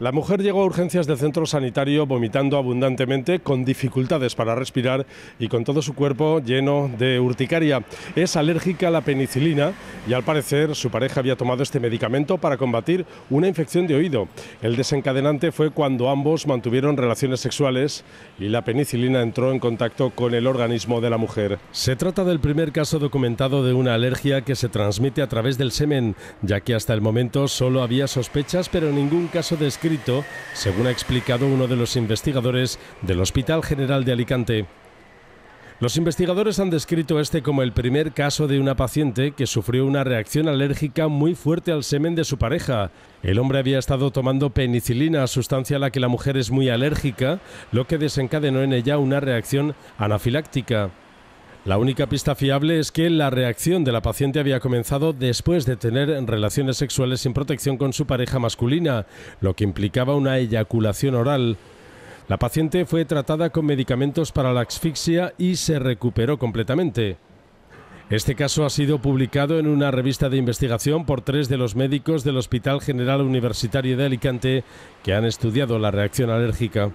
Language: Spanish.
La mujer llegó a urgencias del centro sanitario vomitando abundantemente, con dificultades para respirar y con todo su cuerpo lleno de urticaria. Es alérgica a la penicilina y al parecer su pareja había tomado este medicamento para combatir una infección de oído. El desencadenante fue cuando ambos mantuvieron relaciones sexuales y la penicilina entró en contacto con el organismo de la mujer. Se trata del primer caso documentado de una alergia que se transmite a través del semen, ya que hasta el momento solo había sospechas pero ningún caso descrito según ha explicado uno de los investigadores del Hospital General de Alicante. Los investigadores han descrito este como el primer caso de una paciente que sufrió una reacción alérgica muy fuerte al semen de su pareja. El hombre había estado tomando penicilina, sustancia a la que la mujer es muy alérgica, lo que desencadenó en ella una reacción anafiláctica. La única pista fiable es que la reacción de la paciente había comenzado después de tener relaciones sexuales sin protección con su pareja masculina, lo que implicaba una eyaculación oral. La paciente fue tratada con medicamentos para la asfixia y se recuperó completamente. Este caso ha sido publicado en una revista de investigación por tres de los médicos del Hospital General Universitario de Alicante que han estudiado la reacción alérgica.